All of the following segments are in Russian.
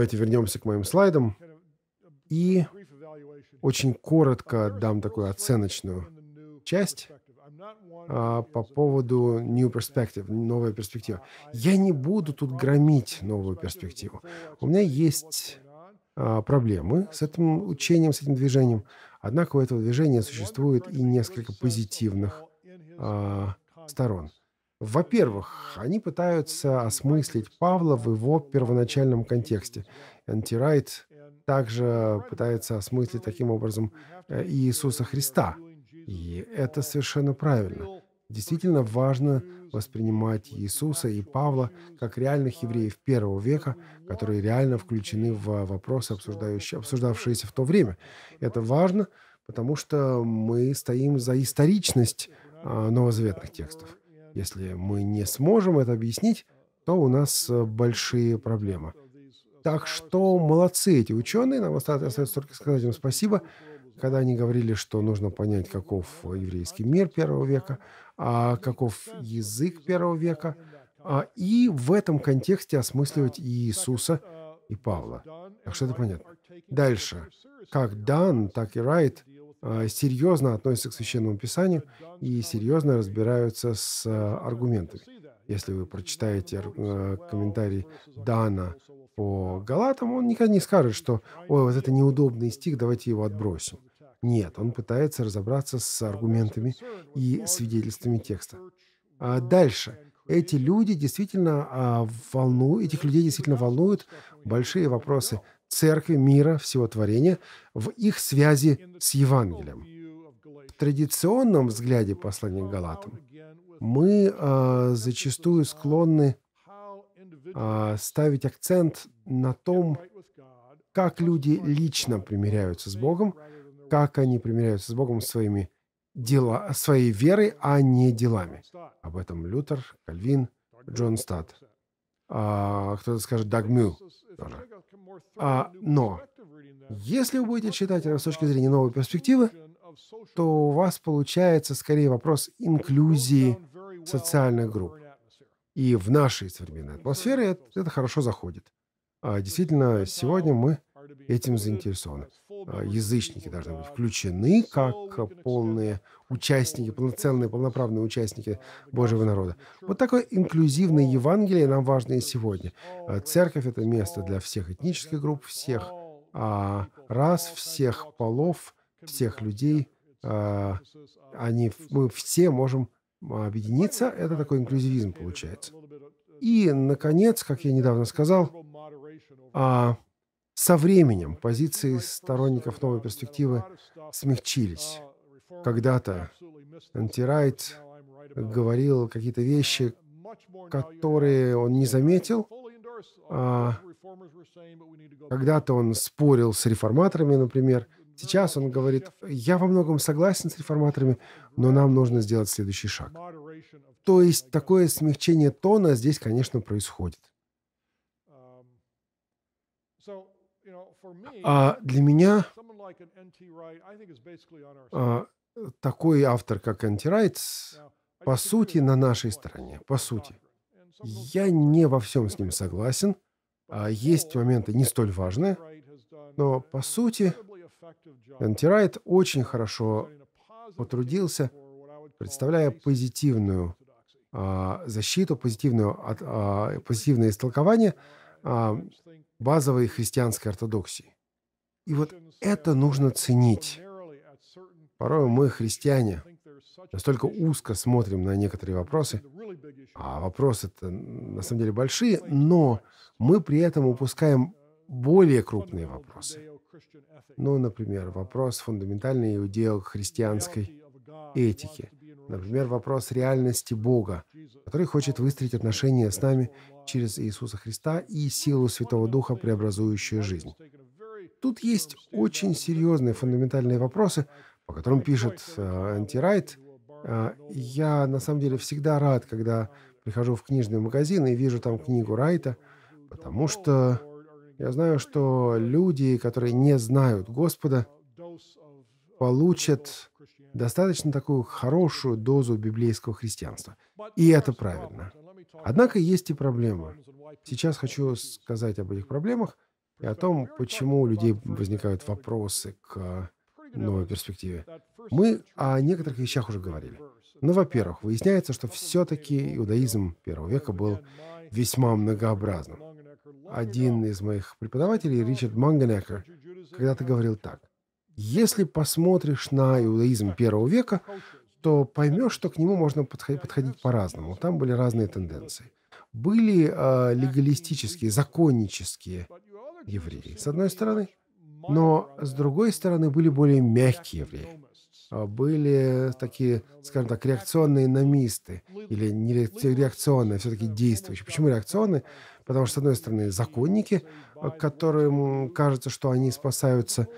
Давайте вернемся к моим слайдам и очень коротко дам такую оценочную часть а, по поводу New Perspective, новая перспектива. Я не буду тут громить новую перспективу. У меня есть а, проблемы с этим учением, с этим движением. Однако у этого движения существует и несколько позитивных а, сторон. Во-первых, они пытаются осмыслить Павла в его первоначальном контексте. Антирайт также пытается осмыслить таким образом э, Иисуса Христа. И это совершенно правильно. Действительно важно воспринимать Иисуса и Павла как реальных евреев первого века, которые реально включены в вопросы, обсуждавшиеся в то время. Это важно, потому что мы стоим за историчность а, новозаветных текстов. Если мы не сможем это объяснить, то у нас э, большие проблемы. Так что молодцы эти ученые. Нам остается только сказать им спасибо, когда они говорили, что нужно понять, каков еврейский мир первого века, а каков язык первого века, а и в этом контексте осмысливать Иисуса, и Павла. Так что это понятно. Дальше. Как Дан, так и Райт – Э, серьезно относятся к Священному Писанию и серьезно разбираются с э, аргументами. Если вы прочитаете э, комментарий Дана по Галатам, он никогда не скажет, что «Ой, вот это неудобный стих, давайте его отбросим». Нет, он пытается разобраться с аргументами и свидетельствами текста. А дальше. Эти люди действительно а, волнуют, этих людей действительно волнуют большие вопросы церкви, мира, всего творения в их связи с Евангелием. В традиционном взгляде послания к Галатам мы э, зачастую склонны э, ставить акцент на том, как люди лично примиряются с Богом, как они примиряются с Богом своими дела, своей верой, а не делами. Об этом Лютер, Кальвин, Джон Стат. А, кто-то скажет Дагмю. Тоже. А, но если вы будете читать это с точки uh, зрения новой перспективы, то у вас получается скорее вопрос инклюзии социальных групп. И в нашей современной атмосфере это, это хорошо заходит. А действительно, сегодня мы этим заинтересованы. А, язычники должны быть включены как полные участники, полноценные, полноправные участники Божьего народа. Вот такое инклюзивное Евангелие нам важно и сегодня. А, церковь — это место для всех этнических групп, всех а, рас, всех полов, всех людей. А, они, мы все можем а, объединиться. Это такой инклюзивизм получается. И, наконец, как я недавно сказал, а, со временем позиции сторонников новой перспективы смягчились. Когда-то Антирайт говорил какие-то вещи, которые он не заметил. А когда-то он спорил с реформаторами, например. Сейчас он говорит, я во многом согласен с реформаторами, но нам нужно сделать следующий шаг. То есть такое смягчение тона здесь, конечно, происходит. А для меня а, такой автор, как Антирайтс, по сути, на нашей стороне. По сути. Я не во всем с ним согласен. А есть моменты не столь важные. Но, по сути, Антирайт очень хорошо потрудился, представляя позитивную а, защиту, позитивную, позитивное истолкование базовой христианской ортодоксии. И вот это нужно ценить. Порой мы, христиане, настолько узко смотрим на некоторые вопросы, а вопросы-то на самом деле большие, но мы при этом упускаем uh, более крупные вопросы. Ну, например, вопрос фундаментальной иудео-христианской этики – Например, вопрос реальности Бога, который хочет выстроить отношения с нами через Иисуса Христа и силу Святого Духа, преобразующую жизнь. Тут есть очень серьезные фундаментальные вопросы, по которым пишет Антирайт. Э, э, я на самом деле всегда рад, когда прихожу в книжный магазин и вижу там книгу Райта, потому что я знаю, что люди, которые не знают Господа, получат достаточно такую хорошую дозу библейского христианства. И это правильно. Однако есть и проблемы. Сейчас хочу сказать об этих проблемах и о том, почему у людей возникают вопросы к новой перспективе. Мы о некоторых вещах уже говорили. Но ну, во-первых, выясняется, что все-таки иудаизм первого века был весьма многообразным. Один из моих преподавателей, Ричард Манганекер, когда-то говорил так. Если посмотришь на иудаизм первого века, то поймешь, что к нему можно подходить, подходить по-разному. Там были разные тенденции. Были э, легалистические, законнические евреи, с одной стороны, но с другой стороны были более мягкие евреи. А, были такие, скажем так, реакционные намисты или не реакционные, все-таки действующие. Почему реакционные? Потому что, с одной стороны, законники, а, которым кажется, что они спасаются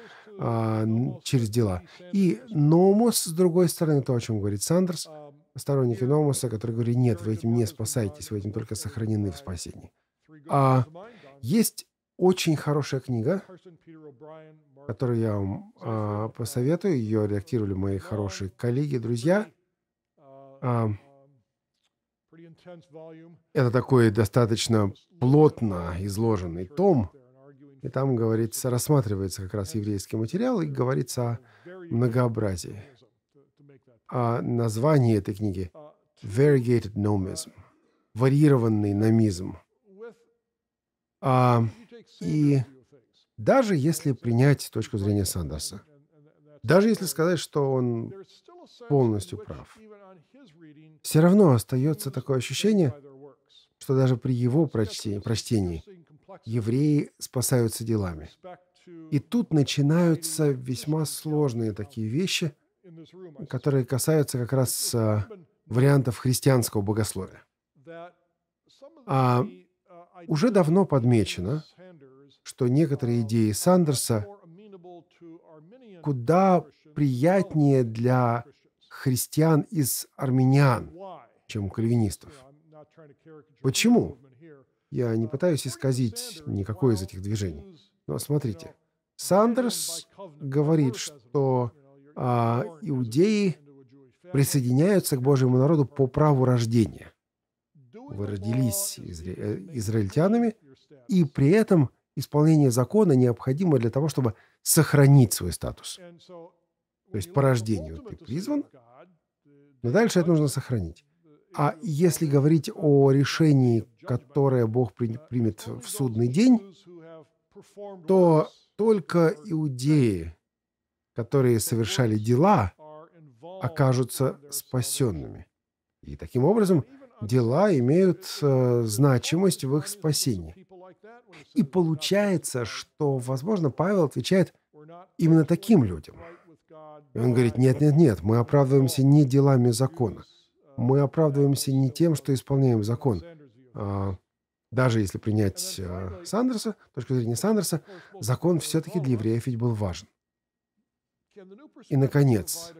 а, через дела. И Номус с другой стороны, то, о чем говорит Сандерс, сторонники Номуса, которые говорят, нет, вы этим не спасаетесь, вы этим только сохранены в спасении. А есть очень хорошая книга, которую я вам а, посоветую. Ее редактировали мои хорошие коллеги, друзья. А, это такой достаточно плотно изложенный том, и там говорится, рассматривается как раз еврейский материал и говорится о многообразии. А название этой книги Variegated Nomism, варьированный номизм. А, и даже если принять точку зрения Сандерса, даже если сказать, что он полностью прав, все равно остается такое ощущение, что даже при его прочтении, прочтении евреи спасаются делами. И тут начинаются весьма сложные такие вещи, которые касаются как раз э, вариантов христианского богословия. А уже давно подмечено, что некоторые идеи Сандерса куда приятнее для христиан из армян, чем кальвинистов. Почему? Я не пытаюсь исказить никакое из этих движений. Но смотрите, Сандерс говорит, что а, иудеи присоединяются к Божьему народу по праву рождения. Вы родились изра... Э, израильтянами, и при этом исполнение закона необходимо для того, чтобы сохранить свой статус. То есть по рождению ты призван, но дальше это нужно сохранить. А если говорить о решении которое Бог примет в судный день, то только иудеи, которые совершали дела, окажутся спасенными. И таким образом дела имеют э, значимость в их спасении. И получается, что, возможно, Павел отвечает именно таким людям. И он говорит, нет, нет, нет, мы оправдываемся не делами закона. Мы оправдываемся не тем, что исполняем закон. А, даже если принять э, Сандерса, точку зрения Сандерса, закон все-таки для евреев ведь был важен. И, наконец,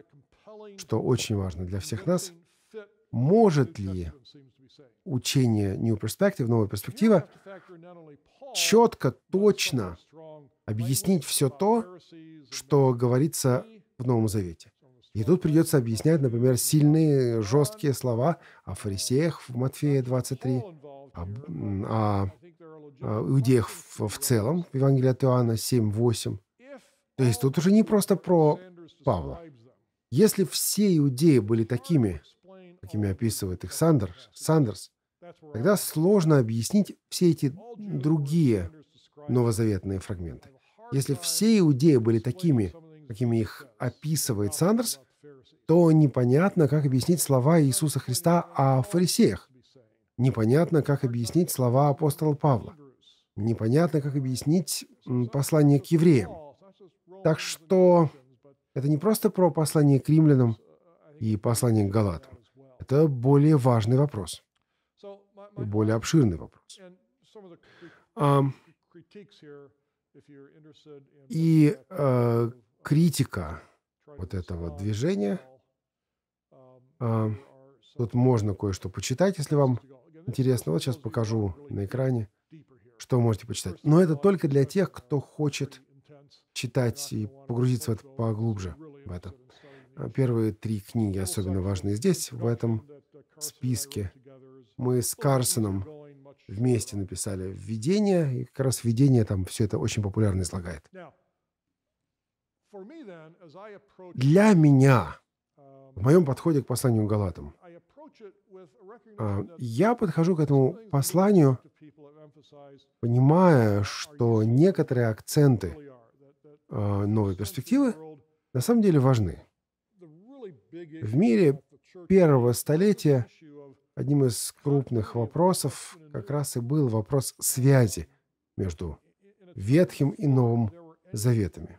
что очень важно для всех нас, может ли учение New Perspective, новая перспектива, четко, точно объяснить все то, что говорится в Новом Завете. И тут придется объяснять, например, сильные, жесткие слова о фарисеях в Матфея 23, о, иудеях в, в целом, в Евангелии от Иоанна 7, 8. То есть тут уже не просто про Павла. Если все иудеи были такими, какими описывает их Сандер, Сандерс, тогда сложно объяснить все эти другие новозаветные фрагменты. Если все иудеи были такими, какими их описывает Сандерс, то непонятно, как объяснить слова Иисуса Христа о фарисеях. Непонятно, как объяснить слова апостола Павла. Непонятно, как объяснить послание к евреям. Так что это не просто про послание к римлянам и послание к галатам. Это более важный вопрос. Более обширный вопрос. А, и э, критика вот этого движения. Э, тут можно кое-что почитать, если вам Интересно, вот сейчас покажу на экране, что вы можете почитать. Но это только для тех, кто хочет читать и погрузиться в это поглубже, в это. А, первые три книги особенно важны здесь, в этом списке. Мы с Карсоном вместе написали введение, и как раз введение там все это очень популярно излагает. Для меня, в моем подходе к посланию к Галатам, а, я подхожу к этому посланию, понимая, что некоторые акценты а, новой перспективы на самом деле важны. В мире первого столетия одним из крупных вопросов как раз и был вопрос связи между Ветхим и Новым Заветами.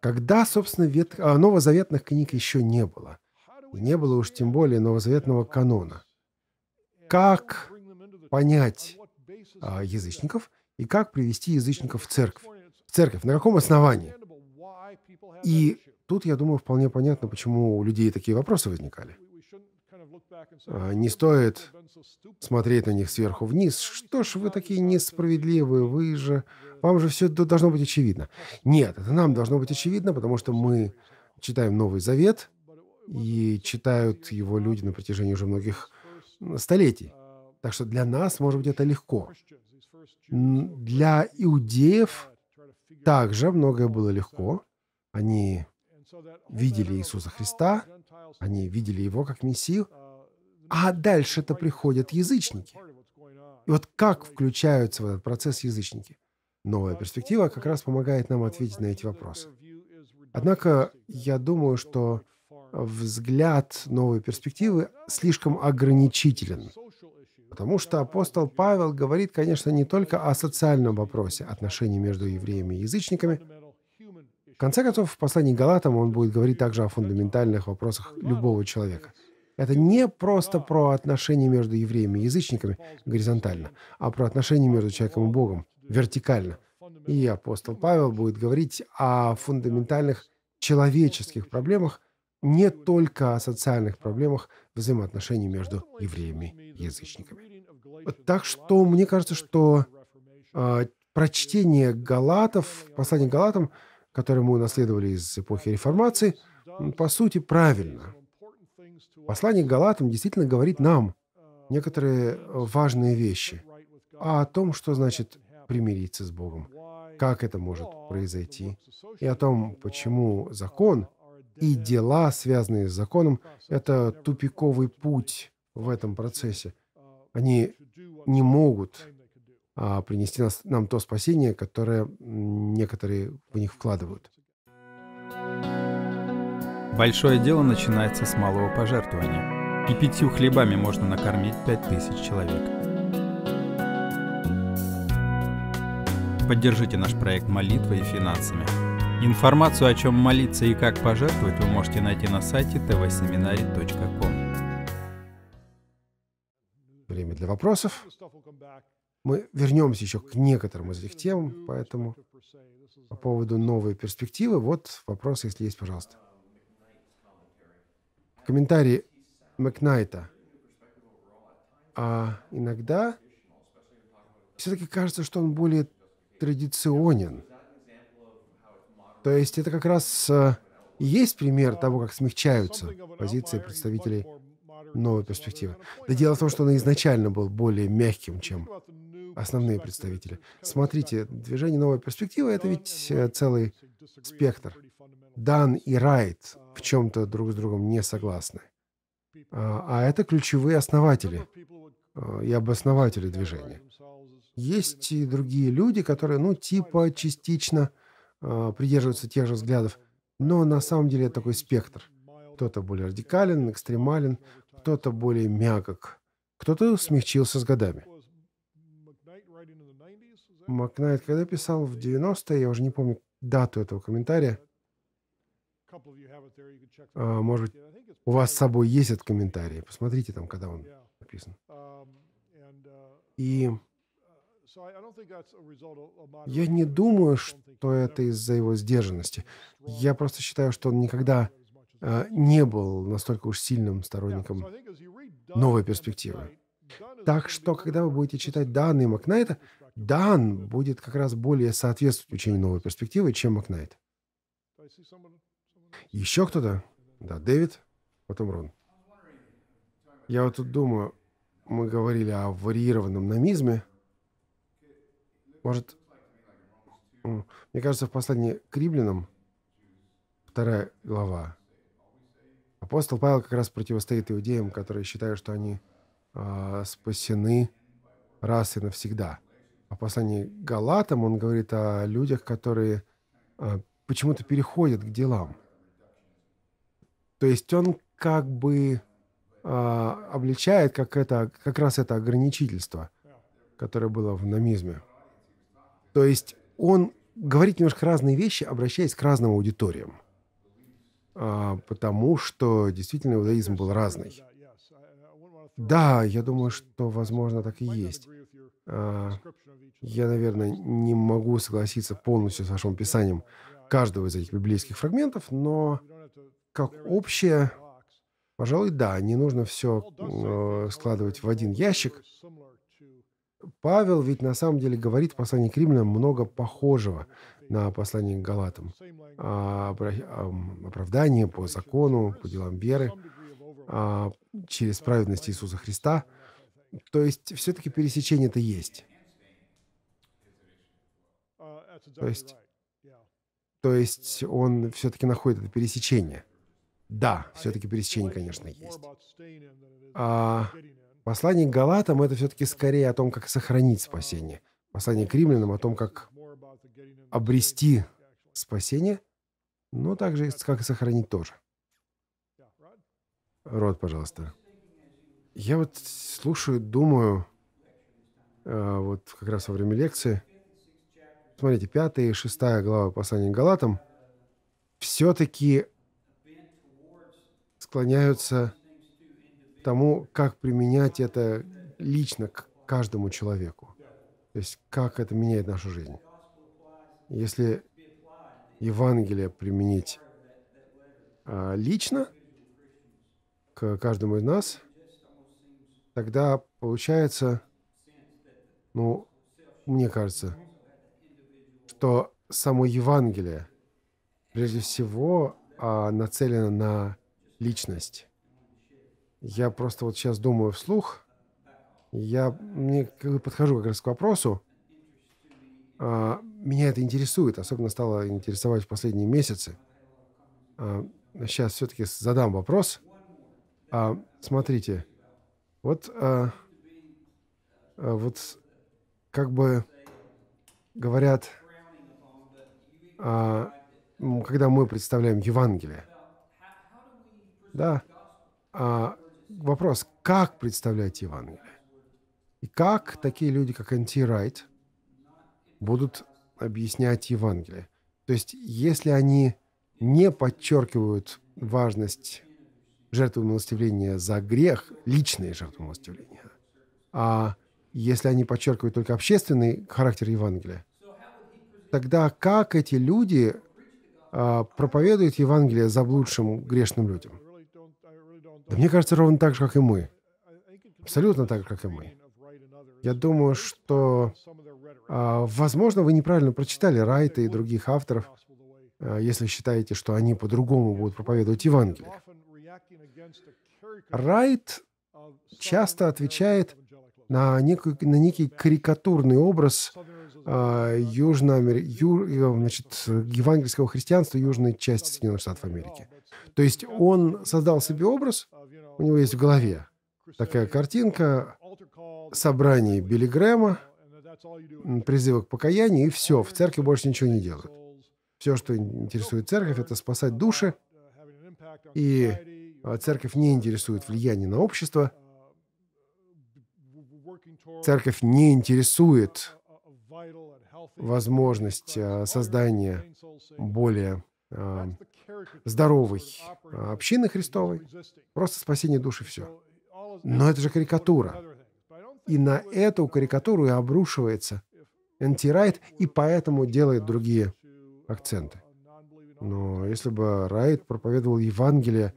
Когда, собственно, вет... А, новозаветных книг еще не было – и не было уж тем более новозаветного канона. Как понять а, язычников и как привести язычников в церковь? В церковь, на каком основании? И тут, я думаю, вполне понятно, почему у людей такие вопросы возникали. А, не стоит смотреть на них сверху вниз. Что ж вы такие несправедливые, вы же... Вам же все должно быть очевидно. Нет, это нам должно быть очевидно, потому что мы читаем Новый Завет, и читают его люди на протяжении уже многих столетий. Так что для нас, может быть, это легко. Для иудеев также многое было легко. Они видели Иисуса Христа, они видели Его как Мессию, а дальше это приходят язычники. И вот как включаются в этот процесс язычники? Новая перспектива как раз помогает нам ответить на эти вопросы. Однако я думаю, что взгляд новой перспективы слишком ограничителен. Потому что апостол Павел говорит, конечно, не только о социальном вопросе отношений между евреями и язычниками. В конце концов, в послании к Галатам он будет говорить также о фундаментальных вопросах любого человека. Это не просто про отношения между евреями и язычниками горизонтально, а про отношения между человеком и Богом вертикально. И апостол Павел будет говорить о фундаментальных человеческих проблемах, не только о социальных проблемах взаимоотношений между евреями и язычниками. Так что мне кажется, что э, прочтение Галатов, послание Галатам, которое мы унаследовали из эпохи Реформации, по сути, правильно. Послание Галатам действительно говорит нам некоторые важные вещи о том, что значит примириться с Богом, как это может произойти, и о том, почему закон – и дела, связанные с законом, это тупиковый путь в этом процессе. Они не могут а, принести нас, нам то спасение, которое некоторые в них вкладывают. Большое дело начинается с малого пожертвования. И пятью хлебами можно накормить пять тысяч человек. Поддержите наш проект молитвой и финансами – Информацию, о чем молиться и как пожертвовать, вы можете найти на сайте tvseminary.com. Время для вопросов. Мы вернемся еще к некоторым из этих тем, поэтому по поводу новой перспективы, вот вопрос, если есть, пожалуйста. Комментарий Макнайта. А иногда все-таки кажется, что он более традиционен – то есть это как раз э, и есть пример того, как смягчаются позиции представителей новой перспективы. Да дело в том, что он изначально был более мягким, чем основные представители. Смотрите, движение новой перспективы — это ведь э, целый спектр. Дан и Райт в чем-то друг с другом не согласны. А, а это ключевые основатели э, и обоснователи движения. Есть и другие люди, которые, ну, типа частично а, придерживаются тех же взглядов, но на самом деле это такой спектр. Кто-то более радикален, экстремален, кто-то более мягок, кто-то смягчился с годами. Макнайт, когда писал в 90-е, я уже не помню дату этого комментария, а, может у вас с собой есть этот комментарий, посмотрите там, когда он написан. И я не думаю, что это из-за его сдержанности. Я просто считаю, что он никогда э, не был настолько уж сильным сторонником новой перспективы. Так что, когда вы будете читать данные Макнайта, Дан будет как раз более соответствовать учению новой перспективы, чем Макнайт. Еще кто-то? Да, Дэвид, потом Рон. Я вот тут думаю, мы говорили о варьированном намизме. Может, мне кажется, в послании к римлянам, вторая глава, апостол Павел как раз противостоит иудеям, которые считают, что они э, спасены раз и навсегда. А в послании к Галатам он говорит о людях, которые э, почему-то переходят к делам. То есть он как бы э, обличает как, это, как раз это ограничительство, которое было в номизме. То есть он говорит немножко разные вещи, обращаясь к разным аудиториям. А, потому что действительно иудаизм был разный. Да, я думаю, что, возможно, так и есть. А, я, наверное, не могу согласиться полностью с вашим описанием каждого из этих библейских фрагментов, но как общее, пожалуй, да, не нужно все э, складывать в один ящик. Павел ведь на самом деле говорит в послании к римлянам много похожего на послание к Галатам. А, оправдание по закону, по делам веры, а, через праведность Иисуса Христа. То есть все-таки пересечение-то есть. То есть, то есть он все-таки находит это пересечение. Да, все-таки пересечение, конечно, есть. А Послание к Галатам – это все-таки скорее о том, как сохранить спасение. Послание к римлянам – о том, как обрести спасение, но также как и сохранить тоже. Рот, пожалуйста. Я вот слушаю, думаю, э, вот как раз во время лекции. Смотрите, пятая, и 6 глава послания к Галатам все-таки склоняются тому, как применять это лично к каждому человеку. То есть как это меняет нашу жизнь. Если Евангелие применить а, лично к каждому из нас, тогда получается, ну, мне кажется, что само Евангелие прежде всего а, нацелено на личность. Я просто вот сейчас думаю вслух. Я мне подхожу как раз к вопросу. А, меня это интересует, особенно стало интересовать в последние месяцы. сейчас а, все-таки задам вопрос. А, смотрите, вот, вот как бы говорят, когда мы представляем Евангелие, да, вопрос, как представлять Евангелие? И как такие люди, как Антирайт, будут объяснять Евангелие? То есть, если они не подчеркивают важность жертвы милостивления за грех, личные жертвы милостивления, а если они подчеркивают только общественный характер Евангелия, тогда как эти люди а, проповедуют Евангелие заблудшим грешным людям? Да мне кажется, ровно так же, как и мы. Абсолютно так же, как и мы. Я думаю, что, а, возможно, вы неправильно прочитали Райта и других авторов, а, если считаете, что они по-другому будут проповедовать Евангелие. Райт часто отвечает на, некий, на некий карикатурный образ э, а, южноамер... ю... значит, евангельского христианства южной части Соединенных Штатов Америки. То есть он создал себе образ, у него есть в голове такая картинка собрания Билли Грэма, призыва к покаянию, и все, в церкви больше ничего не делают. Все, что интересует церковь, это спасать души, и а, церковь не интересует влияние на общество, церковь не интересует возможность а, создания более здоровой а, общины Христовой, просто спасение души, все. Но это же карикатура. И на эту карикатуру и обрушивается антирайт, и поэтому делает другие uh, акценты. Но если бы Райт проповедовал Евангелие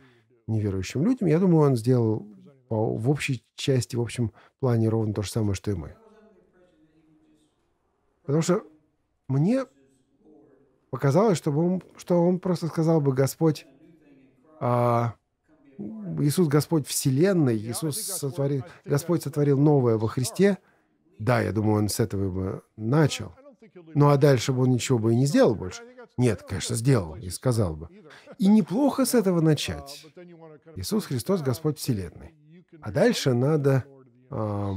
неверующим людям, я думаю, он сделал по, в общей части, в общем плане ровно то же самое, что и мы. Потому что мне показалось, чтобы он, что он просто сказал бы Господь, а, Иисус Господь Вселенной, Иисус сотворил, Господь сотворил новое во Христе. Да, я думаю, он с этого бы начал. Ну а дальше бы он ничего бы и не сделал больше. Нет, конечно, сделал и сказал бы. И неплохо с этого начать. Иисус Христос Господь Вселенной. А дальше надо э,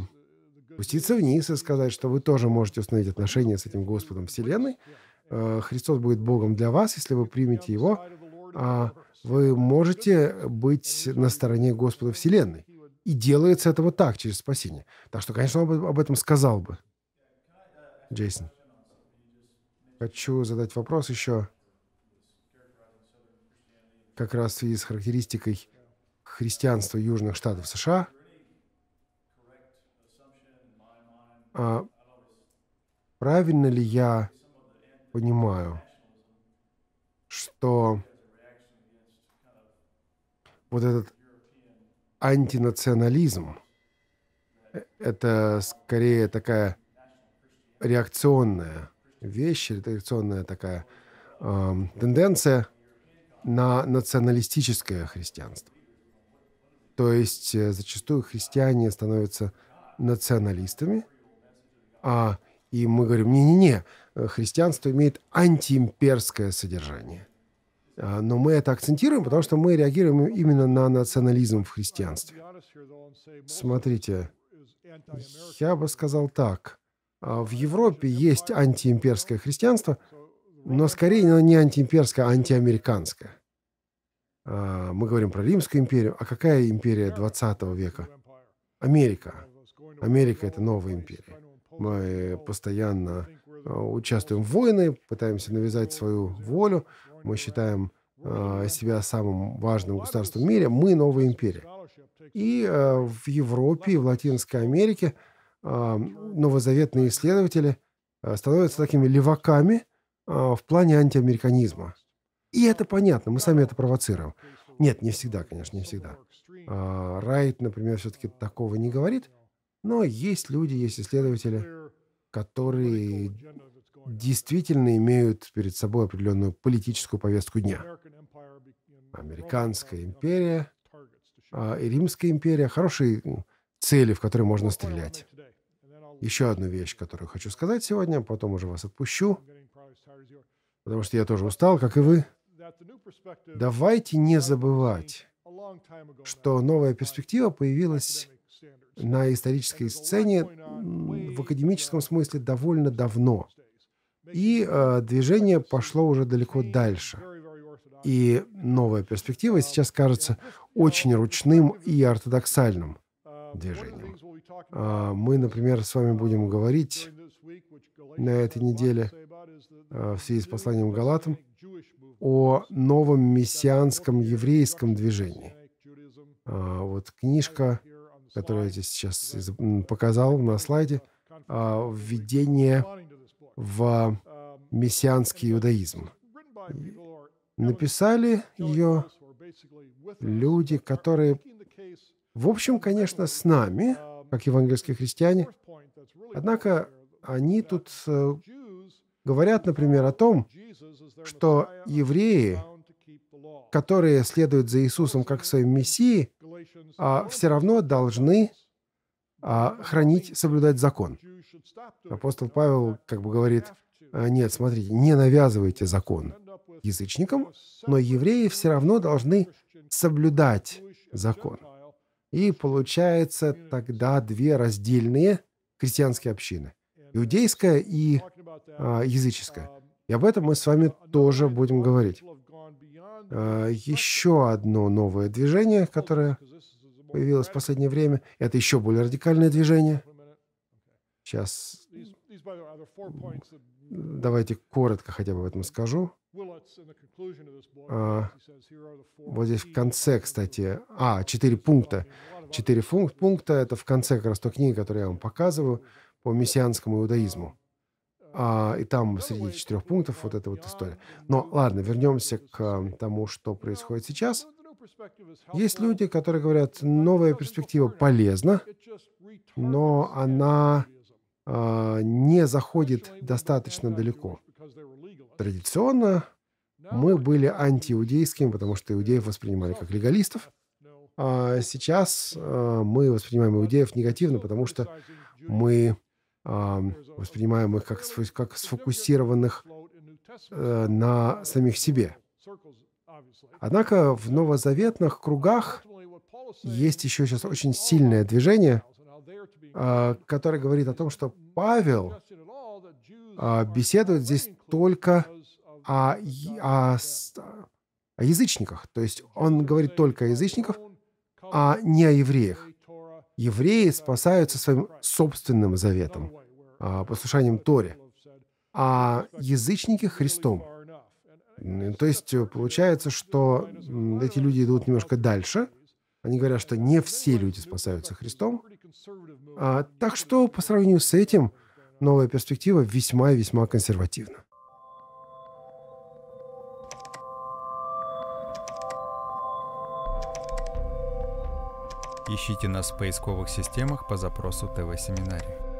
пуститься вниз и сказать, что вы тоже можете установить отношения с этим Господом Вселенной, Э, Христос будет Богом для вас, если вы примете Его, а вы можете быть на стороне Господа Вселенной. И делается это вот так, через спасение. Так что, конечно, он об этом сказал бы. Джейсон. Хочу задать вопрос еще как раз в связи с характеристикой христианства Южных Штатов США. А правильно ли я понимаю, что вот этот антинационализм э, – это скорее такая реакционная вещь, реакционная такая э, тенденция на националистическое христианство. То есть э, зачастую христиане становятся националистами, а и мы говорим, не-не-не, Э, христианство имеет антиимперское содержание. А, но мы это акцентируем, потому что мы реагируем именно на национализм в христианстве. Смотрите, я бы сказал так. А, в Европе есть антиимперское христианство, но скорее оно не антиимперское, а антиамериканское. А, мы говорим про Римскую империю. А какая империя 20 века? Америка. Америка — это новая империя. Мы постоянно участвуем в войны, пытаемся навязать свою волю, мы считаем э, себя самым важным государством в мире, мы новая империя. И э, в Европе, и в Латинской Америке э, новозаветные исследователи становятся такими леваками в плане антиамериканизма. И это понятно, мы сами это провоцируем. Нет, не всегда, конечно, не всегда. Райт, например, все-таки такого не говорит, но есть люди, есть исследователи, которые действительно имеют перед собой определенную политическую повестку дня. Американская империя а, и Римская империя – хорошие цели, в которые можно стрелять. Еще одну вещь, которую хочу сказать сегодня, потом уже вас отпущу, потому что я тоже устал, как и вы. Давайте не забывать, что новая перспектива появилась на исторической сцене в академическом смысле довольно давно. И э, движение пошло уже далеко дальше. И новая перспектива сейчас кажется очень ручным и ортодоксальным движением. А, мы, например, с вами будем говорить на этой неделе э, в связи с посланием Галатам о новом мессианском еврейском движении. А, вот книжка которое я здесь сейчас показал на слайде, а, введение в мессианский иудаизм. Написали ее люди, которые, в общем, конечно, с нами, как евангельские христиане, однако они тут э, говорят, например, о том, что евреи, которые следуют за Иисусом как своим Мессией, а, все равно должны а, хранить, соблюдать закон. Апостол Павел как бы говорит, «А, нет, смотрите, не навязывайте закон язычникам, но евреи все равно должны соблюдать закон. И получается тогда две раздельные христианские общины. Иудейская и а, языческая. И об этом мы с вами тоже будем говорить. А, еще одно новое движение, которое появилось в последнее время. Это еще более радикальное движение. Сейчас давайте коротко хотя бы об этом скажу. А, вот здесь в конце, кстати, а, четыре пункта. Четыре пункт, пункта — это в конце как раз той книги, которую я вам показываю, по мессианскому иудаизму. А, и там среди четырех пунктов вот эта вот история. Но ладно, вернемся к тому, что происходит сейчас. Есть люди, которые говорят, новая перспектива полезна, но она э, не заходит достаточно далеко. Традиционно мы были антииудейскими, потому что иудеев воспринимали как легалистов. А сейчас э, мы воспринимаем иудеев негативно, потому что мы э, воспринимаем их как, как сфокусированных э, на самих себе. Однако в новозаветных кругах есть еще сейчас очень сильное движение, а, которое говорит о том, что Павел а, беседует здесь только о, о, о язычниках. То есть он говорит только о язычниках, а не о евреях. Евреи спасаются своим собственным заветом, а, послушанием Торе, а язычники — Христом. То есть э, получается, что эти люди идут немножко дальше. Они говорят, что не все люди спасаются Христом. А, так что по сравнению с этим новая перспектива весьма и весьма консервативна. Ищите нас в поисковых системах по запросу ТВ-семинарий.